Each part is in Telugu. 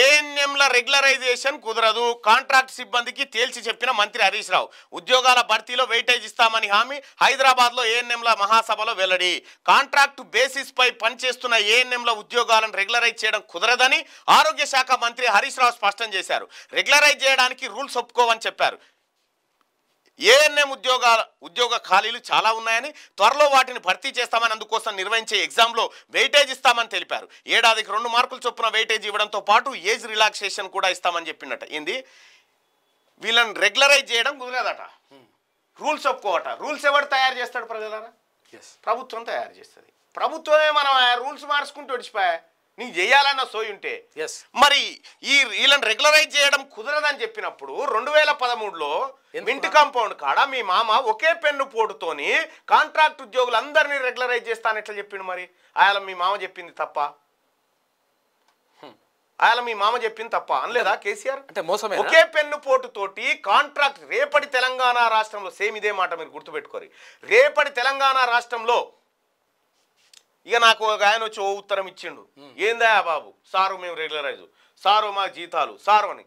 ఏఎన్ఎంల రెగ్యులరైజేషన్ కుదరదు కాంట్రాక్ట్ సిబ్బందికి తేల్చి చెప్పిన మంత్రి హరీష్ రావు ఉద్యోగాల భర్తీలో వెయిటేజ్ ఇస్తామని హామీ హైదరాబాద్లో ఏఎన్ఎంల మహాసభలో వెల్లడి కాంట్రాక్టు బేసిస్పై పనిచేస్తున్న ఏఎన్ఎంల ఉద్యోగాలను రెగ్యులరైజ్ చేయడం కుదరదని ఆరోగ్య శాఖ మంత్రి హరీష్ రావు స్పష్టం చేశారు రెగ్యులరైజ్ చేయడానికి రూల్స్ ఒప్పుకోవని చెప్పారు ఏఎన్ఎం ఉద్యోగాల ఉద్యోగ ఖాళీలు చాలా ఉన్నాయని త్వరలో వాటిని భర్తీ చేస్తామని అందుకోసం నిర్వహించే ఎగ్జామ్లో వెయిటేజ్ ఇస్తామని తెలిపారు ఏడాదికి రెండు మార్కులు చొప్పున వెయిటేజ్ ఇవ్వడంతో పాటు ఏజ్ రిలాక్సేషన్ కూడా ఇస్తామని చెప్పినట్ట ఏంది వీళ్ళని రెగ్యులరైజ్ చేయడం కుదరదట రూల్స్ ఒప్పుకోవట రూల్స్ ఎవరు తయారు చేస్తాడు ప్రజలారా ప్రభుత్వం తయారు చేస్తుంది ప్రభుత్వమే మనం రూల్స్ మార్చుకుంటూ విడిచిపోయా నీకు చేయాలన్న సోయి ఉంటే మరి ఈ వీళ్ళని రెగ్యులరైజ్ చేయడం కుదరదని చెప్పినప్పుడు రెండు వేల పదమూడులో ఇంటి కాంపౌండ్ కాడ మీ మామ ఒకే పెన్ను పోటుతోని కాంట్రాక్ట్ అందరినీ రెగ్యులరైజ్ చేస్తాను ఎట్లా చెప్పిండు మరి ఆయన మీ మామ చెప్పింది తప్ప ఆయన మీ మామ చెప్పింది తప్ప అనలేదా కేసీఆర్ అంటే మోసమే ఒకే పెన్ను పోటుతోటి కాంట్రాక్ట్ రేపటి తెలంగాణ రాష్ట్రంలో సేమ్ ఇదే మాట మీరు గుర్తుపెట్టుకోరు రేపటి తెలంగాణ రాష్ట్రంలో ఇక నాకు ఒక ఆయన వచ్చి ఓ ఉత్తరం ఇచ్చిండు ఏందా బాబు సారు మేము రెగ్యులరైజ్ సారు మా జీతాలు సారు అని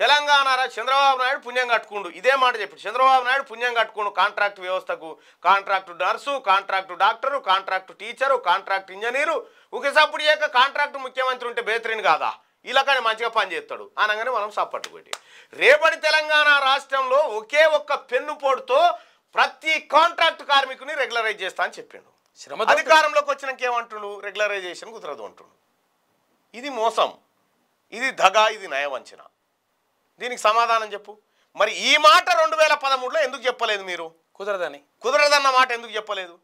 తెలంగాణ చంద్రబాబు నాయుడు పుణ్యం కట్టుకుండు ఇదే మాట చెప్పి చంద్రబాబు నాయుడు పుణ్యం కట్టుకుండు కాంట్రాక్ట్ వ్యవస్థకు contract nurse contract doctor contract teacher contract engineer ఒకసప్పుడు చేయక కాంట్రాక్ట్ ముఖ్యమంత్రి ఉంటే బేత్రిన్ కాదా ఇలా కానీ మంచిగా పనిచేస్తాడు అనగానే మనం సపోర్ట్ పెట్టి రేపటి తెలంగాణ రాష్ట్రంలో ఒకే ఒక్క పెన్ను పోటుతో ప్రతి కాంట్రాక్ట్ కార్మికుని రెగ్యులరైజ్ చేస్తా అని చెప్పాడు శ్రమ అధికారంలోకి వచ్చినాక ఏమంటుడు రెగ్యులరైజేషన్ కుదరదు అంటుడు ఇది మోసం ఇది ధగా ఇది నయవంచన దీనికి సమాధానం చెప్పు మరి ఈ మాట రెండు వేల పదమూడులో ఎందుకు చెప్పలేదు మీరు కుదరదని కుదరదన్న మాట ఎందుకు చెప్పలేదు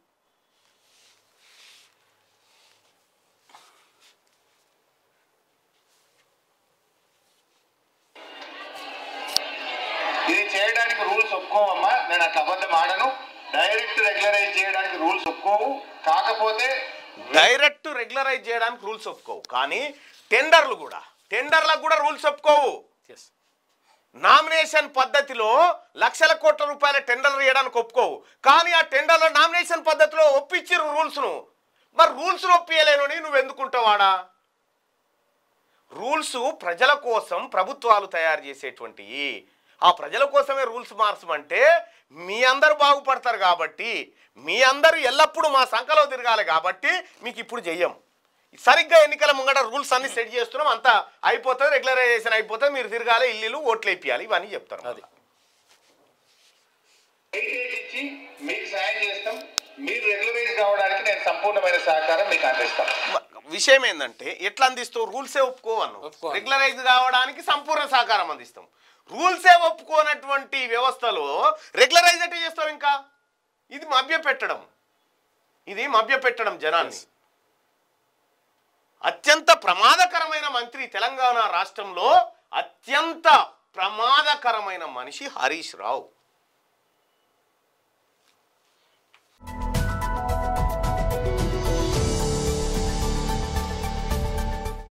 ఇది చేయడానికి రూల్స్ ఒప్పుకోవమ్మా నేను అట్లా అబద్ధం ఆడను డైరెక్ట్ రెగ్యులరైజ్ చేయడానికి రూల్స్ ఒప్పుకోవు కాకపోతే డైరెక్ట్ రెగ్యులరైజ్ చేయడానికి రూల్స్ ఒప్పుకోవు కానీ టెండర్లు కూడా టెండర్లకు కూడా రూల్స్ ఒప్పుకోవు నామినేషన్ పద్ధతిలో లక్షల కోట్ల రూపాయల టెండర్లు వేయడానికి ఒప్పుకోవు కానీ ఆ టెండర్లో నామినేషన్ పద్ధతిలో ఒప్పించారు రూల్స్ను మరి రూల్స్ ఒప్పియలేను నువ్వు ఎందుకుంటావాడా రూల్స్ ప్రజల కోసం ప్రభుత్వాలు తయారు చేసేటువంటి ఆ ప్రజల కోసమే రూల్స్ మార్చమంటే మీ అందరు బాగుపడతారు కాబట్టి మీ అందరూ ఎల్లప్పుడూ మా సంఖలో తిరగాలి కాబట్టి మీకు ఇప్పుడు చెయ్యం సరిగ్గా ఎన్నికల ముంగట రూల్స్ అన్ని సెట్ చేస్తున్నాం అంతా అయిపోతుంది రెగ్యులరైజేషన్ అయిపోతుంది మీరు తిరగాలి ఇల్లు ఓట్లు వేపియాలి ఇవన్నీ చెప్తారు అది మీరు రెగ్యులరైజ్ కావడానికి నేను సంపూర్ణమైన సహకారం మీకు అందిస్తాను విషయం ఏంటంటే ఎట్లా అందిస్తావు రూల్సే ఒప్పుకోవను రెగ్యులరైజ్ కావడానికి సంపూర్ణ సహకారం అందిస్తాం రూల్సే ఒప్పుకోనటువంటి వ్యవస్థలో రెగ్యులరైజ్ అంటే చేస్తావు ఇంకా ఇది మభ్యపెట్టడం ఇది మభ్యపెట్టడం జనాన్ని అత్యంత ప్రమాదకరమైన మంత్రి తెలంగాణ రాష్ట్రంలో అత్యంత ప్రమాదకరమైన మనిషి హరీష్ రావు